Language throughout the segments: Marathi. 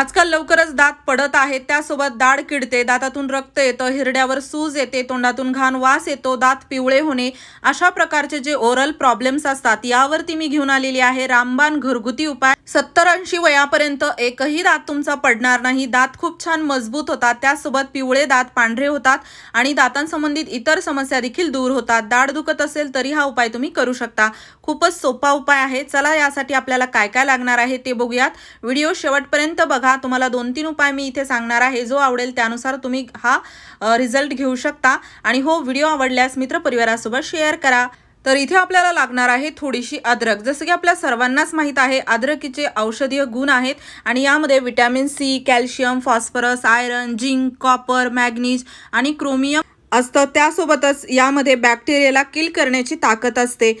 आजकाल लवकरच दात पडत आहेत त्यासोबत दाढ किडते दातातून रक्त येतं हिरड्यावर सूज येते तोंडातून घाण वास येतो दात पिवळे होणे अशा प्रकारचे जे ओरल प्रॉब्लेम्स असतात यावरती मी घेऊन आलेली आहे रामबाण घरगुती उपाय सत्तर ऐंशी वयापर्यंत एकही दात तुमचा पडणार नाही दात खूप छान मजबूत होतात त्यासोबत पिवळे दात पांढरे होतात आणि दातांसंबंधित इतर समस्या देखील दूर होतात दाढ दुखत असेल तरी हा उपाय तुम्ही करू शकता खूपच सोपा उपाय आहे चला यासाठी आपल्याला काय काय लागणार आहे ते बघूयात व्हिडिओ शेवटपर्यंत बघा बघा तुम्हाला दोन तीन उपाय मी इथे सांगणार आहे जो आवडेल त्यानुसार तुम्ही हा रिझल्ट घेऊ शकता आणि हो व्हिडिओ आवडल्यास मित्र परिवारासोबत शेअर करा तर इथे आपल्याला लागणार आहे थोडीशी अद्रक जसं की आपल्या सर्वांनाच माहीत आहे अद्रकीचे औषधीय गुण आहेत आणि यामध्ये vitamin C calcium phosphorus iron zinc copper manganese आणि क्रोमियम असतं त्यासोबतच यामध्ये बॅक्टेरियाला किल करण्याची ताकद असते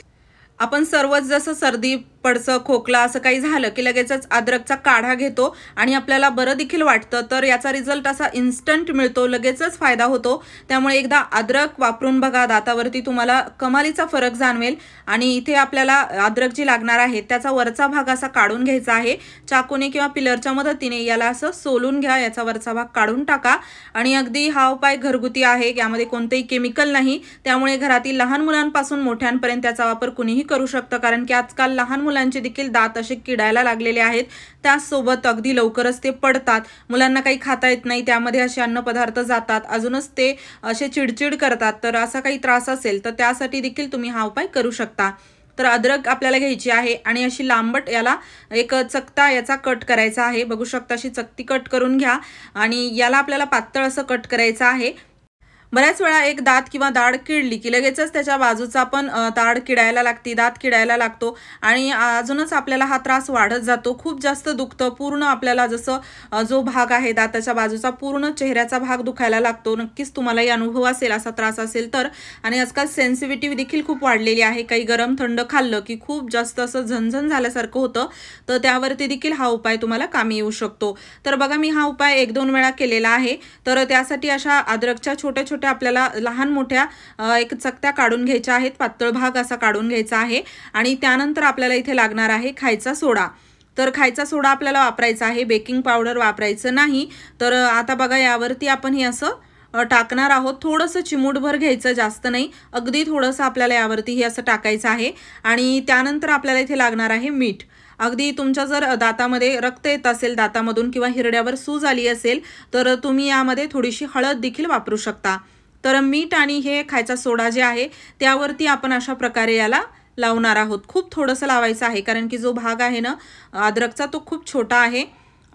आपण सर्वच जसं सर्दी पडसं खोकला असं काही झालं की लगेचच अद्रकचा काढा घेतो आणि आपल्याला बरं देखील वाटतं तर याचा रिझल्ट असा इन्स्टंट मिळतो लगेचच फायदा होतो त्यामुळे एकदा अद्रक वापरून बघा दातावरती तुम्हाला कमालीचा फरक जाणवेल आणि इथे आपल्याला अद्रक जी लागणार आहे त्याचा वरचा भाग असा काढून घ्यायचा आहे चाकूने किंवा पिलरच्या मदतीने याला असं सोलून घ्या याचा वरचा भाग काढून टाका आणि अगदी हा उपाय घरगुती आहे यामध्ये कोणतेही केमिकल नाही त्यामुळे घरातील लहान मुलांपासून मोठ्यांपर्यंत त्याचा वापर कुणीही करू शकतं कारण की आजकाल लहान मुलं मुलांचे देखील दात असे किडायला लागलेले आहेत त्यासोबत अगदी लवकरच ते पडतात मुलांना काही खाता येत नाही त्यामध्ये असे अन्नपदार्थ जातात अजूनच ते असे चिडचिड करतात तर असा काही त्रास असेल तर त्यासाठी देखील तुम्ही हा उपाय करू शकता तर अद्रक आपल्याला घ्यायची आहे आणि अशी लांबट याला एक चकता याचा कट करायचा आहे बघू शकता अशी चकती कट करून घ्या आणि याला आपल्याला पातळ असं कट करायचं आहे बऱ्याच वेळा एक दात किंवा दाढ किडली की लगेचच त्याच्या बाजूचा पण दाढ किडायला लागते दात किडायला लागतो आणि अजूनच आपल्याला हा त्रास वाढत जातो खूप जास्त दुखतं पूर्ण आपल्याला जसं जो भाग आहे दाताच्या बाजूचा पूर्ण चेहऱ्याचा भाग दुखायला लागतो नक्कीच तुम्हालाही अनुभव असेल असा त्रास असेल तर आणि आजकाल सेन्सिटिव्ह देखील खूप वाढलेली आहे काही गरम थंड खाल्लं की खूप जास्त असं झणझण झाल्यासारखं होतं तर त्यावरती देखील हा उपाय तुम्हाला कामी येऊ शकतो तर बघा मी हा उपाय एक दोन वेळा केलेला आहे तर त्यासाठी अशा अद्रकच्या छोट्या छोट्या आपल्याला लहान मोठ्या एक चकत्या काढून घ्यायच्या आहेत पातळ भाग असा काढून घ्यायचा आहे आणि त्यानंतर आपल्याला इथे लागणार आहे खायचा सोडा तर खायचा सोडा आपल्याला वापरायचा आहे बेकिंग पावडर वापरायचं नाही तर आता बघा यावरती आपण हे असं टाकणार आहोत थोडंसं चिमूटभर घ्यायचं जास्त नाही अगदी थोडंसं आपल्याला यावरती हे असं टाकायचं आहे आणि त्यानंतर आपल्याला इथे लागणार आहे मीठ अगदी तुमच्या जर दातामध्ये रक्त येत असेल दातामधून किंवा हिरड्यावर सूज आली असेल तर तुम्ही यामध्ये थोडीशी हळद देखील वापरू शकता तर मीठ आणि हे खायचा सोडा जे आहे त्यावरती आपण अशा प्रकारे याला लावणार आहोत खूप थोडंसं लावायचं आहे कारण की जो भाग आहे ना अद्रकचा तो खूप छोटा आहे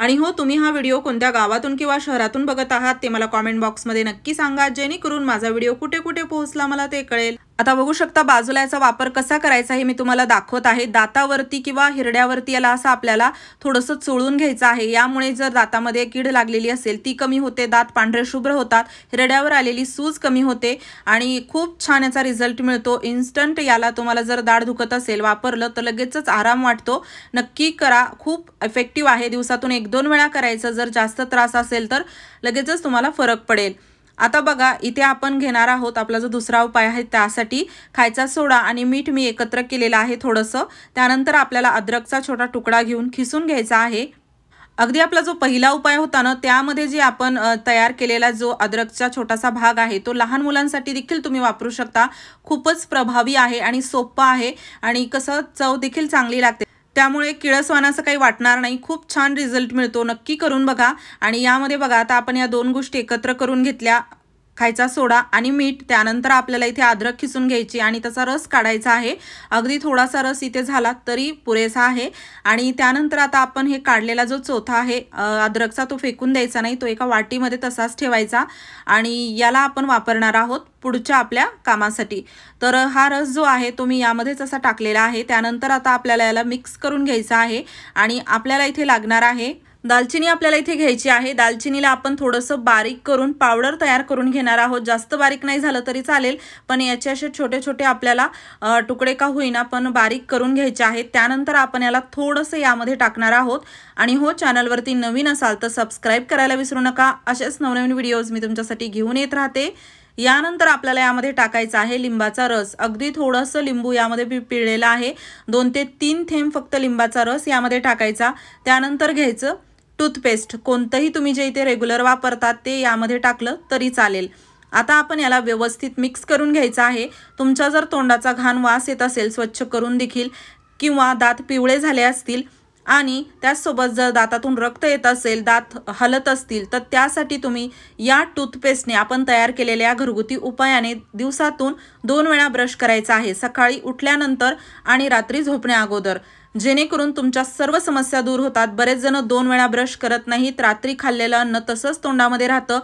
आणि हो तुम्ही हा व्हिडिओ कोणत्या गावातून किंवा शहरातून बघत आहात ते मला कॉमेंट बॉक्समध्ये नक्की सांगा जेणेकरून माझा व्हिडिओ कुठे कुठे पोहोचला मला ते कळेल आता बघू शकता बाजूला याचा वापर कसा करायचा हे मी तुम्हाला दाखवत आहे दातावरती किंवा हिरड्यावरती याला असं आपल्याला थोडंसं चोळून घ्यायचं आहे यामुळे जर दातामध्ये कीड लागलेली असेल ती कमी होते दात पांढरे शुभ्र होतात हिरड्यावर आलेली सूज कमी होते आणि खूप छान याचा रिझल्ट मिळतो इन्स्टंट याला तुम्हाला जर दाढ दुखत असेल वापरलं तर लगेचच आराम वाटतो नक्की करा खूप इफेक्टिव्ह आहे दिवसातून एक दोन वेळा करायचं जर जास्त त्रास असेल तर लगेचच तुम्हाला फरक पडेल आता बघा इथे आपण घेणार आहोत आपला जो दुसरा उपाय आहे त्यासाठी खायचा सोडा आणि मीठ मी एकत्र केलेलं आहे थोडंसं त्यानंतर आपल्याला अद्रकचा छोटा तुकडा घेऊन खिसून घ्यायचा आहे अगदी आपला जो पहिला उपाय होता ना त्यामध्ये जे आपण तयार केलेला जो अद्रकचा छोटासा भाग आहे तो लहान मुलांसाठी देखील तुम्ही वापरू शकता खूपच प्रभावी आहे आणि सोपं आहे आणि कसं चव देखील चांगली लागते त्यामुळे असं काही वाटणार नाही खूप छान रिझल्ट मिळतो नक्की करून बघा आणि यामध्ये बघा आता आपण या दोन गोष्टी एकत्र करून घेतल्या खायचा सोडा आणि मीठ त्यानंतर आपल्याला इथे अद्रक खिसून घ्यायची आणि त्याचा रस काढायचा आहे अगदी थोडासा रस इथे झाला तरी पुरेसा आहे आणि त्यानंतर आता आपण हे काढलेला जो चोथा आहे अद्रकचा तो फेकून द्यायचा नाही तो एका वाटीमध्ये तसाच ठेवायचा आणि याला आपण वापरणार आहोत पुढच्या आपल्या कामासाठी तर हा रस जो आहे तो मी यामध्येच असा टाकलेला आहे त्यानंतर आता आपल्याला याला मिक्स करून घ्यायचा आहे आणि आपल्याला इथे लागणार आहे दालचिनी आपल्याला इथे घ्यायची आहे दालचिनीला आपण थोडंसं बारीक करून पावडर तयार करून घेणार आहोत जास्त बारीक नाही झालं तरी चालेल पण याचे असे छोटे छोटे आपल्याला तुकडे का होईना पण बारीक करून घ्यायचे आहेत त्यानंतर आपण याला थोडंसं यामध्ये टाकणार आहोत आणि हो चॅनलवरती नवीन असाल तर सबस्क्राईब करायला विसरू नका असेच नवनवीन व्हिडिओज मी तुमच्यासाठी घेऊन येत राहते यानंतर आपल्याला यामध्ये टाकायचं आहे लिंबाचा रस अगदी थोडंसं लिंबू यामध्ये पिळलेला आहे दोन ते तीन थेंब फक्त लिंबाचा रस यामध्ये टाकायचा त्यानंतर घ्यायचं टूथपेस्ट कोणतंही तुम्ही जे इथे रेग्युलर वापरतात ते यामध्ये टाकलं तरी चालेल आता आपण याला व्यवस्थित मिक्स करून घ्यायचं आहे तुमचा जर तोंडाचा घाण वास येत असेल स्वच्छ करून देखील किंवा दात पिवळे झाले असतील आणि त्याचसोबत जर दातातून रक्त येत असेल दात हलत असतील तर त्यासाठी तुम्ही या टूथपेस्टने आपण तयार केलेल्या घरगुती उपायाने दिवसातून दोन वेळा ब्रश करायचा आहे सकाळी उठल्यानंतर आणि रात्री झोपण्या अगोदर जेणेकरून तुमच्या सर्व समस्या दूर होतात बरेच जण दोन वेळा ब्रश करत नाहीत रात्री खाल्लेलं अन्न तसंच तोंडामध्ये राहतं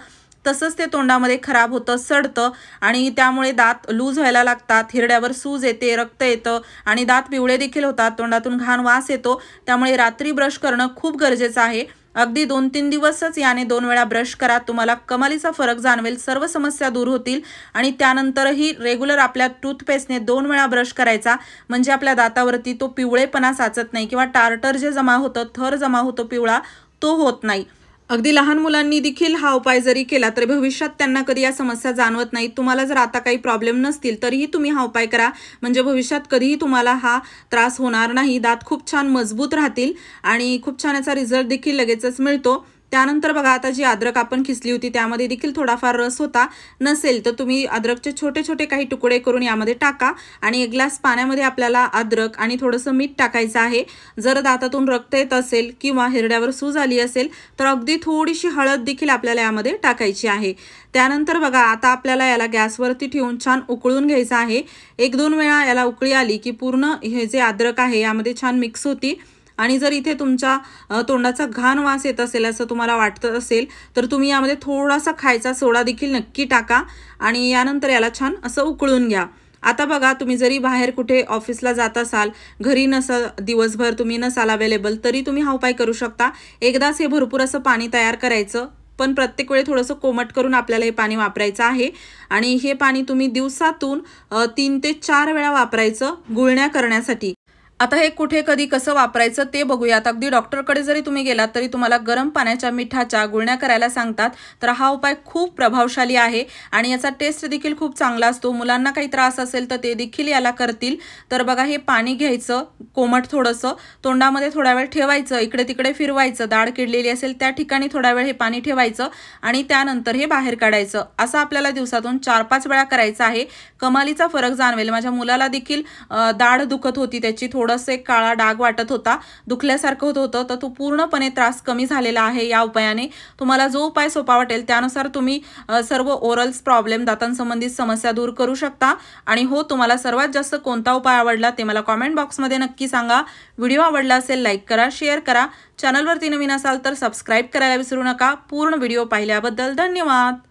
तसंच ते तोंडामध्ये खराब होतं सडतं आणि त्यामुळे दात लूज व्हायला लागतात हिरड्यावर सूज येते रक्त येतं आणि दात पिवळे देखील होतात तोंडातून घाण वास येतो त्यामुळे रात्री ब्रश करणं खूप गरजेचं आहे अगदी दोन तीन दिवसच याने दोन वेळा ब्रश करा तुम्हाला कमालीचा फरक जाणवेल सर्व समस्या दूर होतील आणि त्यानंतरही रेग्युलर आपल्या टूथपेस्टने दोन वेळा ब्रश करायचा म्हणजे आपल्या दातावरती तो पिवळेपणा साचत नाही किंवा टार्टर जे जमा होतं थर जमा होतो पिवळा तो होत नाही अगदी लहान मुलांनी देखील हा उपाय जरी केला तरी भविष्यात त्यांना कधी या समस्या जाणवत नाहीत तुम्हाला जर आता काही प्रॉब्लेम नसतील तरीही तुम्ही हा उपाय करा म्हणजे भविष्यात कधीही तुम्हाला हा त्रास होणार नाही दात खूप छान मजबूत राहतील आणि खूप छान याचा रिझल्ट देखील लगेचच मिळतो त्यानंतर बघा आता जी अद्रक आपण खिसली होती त्यामध्ये देखील थोडाफार रस होता नसेल तर तुम्ही अद्रकचे छोटे छोटे काही तुकडे करून यामध्ये टाका आणि एक ग्लास पाण्यामध्ये आपल्याला अद्रक आणि थोडंसं मीठ टाकायचं आहे जर दातातून रक्त येत असेल किंवा हिरड्यावर सूज आली असेल तर अगदी थोडीशी हळद देखील आपल्याला यामध्ये टाकायची आहे त्यानंतर बघा आता आपल्याला याला गॅसवरती ठेवून छान उकळून घ्यायचं आहे एक दोन वेळा याला उकळी आली की पूर्ण हे जे अद्रक आहे यामध्ये छान मिक्स होती आणि जर इथे तुमच्या तोंडाचा घाण वास येत असेल असं तुम्हाला वाटतं असेल तर तुम्ही यामध्ये थोडासा खायचा सोडा देखील नक्की टाका आणि यानंतर याला छान असं उकळून घ्या आता बघा तुम्ही जरी बाहेर कुठे ऑफिसला जात असाल घरी नसा दिवसभर तुम्ही नसाल अवेलेबल तरी तुम्ही हा उपाय करू शकता एकदाच हे भरपूर असं पाणी तयार करायचं पण प्रत्येक वेळी थोडंसं कोमट करून आपल्याला हे पाणी वापरायचं आहे आणि हे पाणी तुम्ही दिवसातून तीन ते चार वेळा वापरायचं गुळण्या करण्यासाठी आता हे कुठे कधी कसं वापरायचं ते बघूयात अगदी डॉक्टरकडे जरी तुम्ही गेलात तरी तुम्हाला गरम पाण्याच्या मिठाच्या गुळण्या करायला सांगतात तर हा उपाय खूप प्रभावशाली आहे आणि याचा टेस्ट देखील खूप चांगला असतो मुलांना काही त्रास असेल तर ते देखील याला करतील तर बघा हे पाणी घ्यायचं कोमट थोडंसं तोंडामध्ये थोडा वेळ ठेवायचं इकडे तिकडे फिरवायचं दाढ किडलेली असेल त्या ठिकाणी थोडा वेळ हे पाणी ठेवायचं आणि त्यानंतर हे बाहेर काढायचं असं आपल्याला दिवसातून चार पाच वेळा करायचं आहे कमालीचा फरक जाणवेल माझ्या मुलाला देखील दाढ दुखत होती त्याची थोडं थोडंसं एक काळा डाग वाटत होता दुखल्यासारखं होत होतं तर तो पूर्णपणे त्रास कमी झालेला आहे या उपायाने तुम्हाला जो उपाय सोपा वाटेल त्यानुसार तुम्ही सर्व ओरल्स प्रॉब्लेम दातांसंबंधित समस्या दूर करू शकता आणि हो तुम्हाला सर्वात जास्त कोणता उपाय आवडला ते मला कॉमेंट बॉक्समध्ये नक्की सांगा व्हिडिओ आवडला असेल लाईक करा शेअर करा चॅनलवरती नवीन असाल तर सबस्क्राईब करायला विसरू नका पूर्ण व्हिडिओ पाहिल्याबद्दल धन्यवाद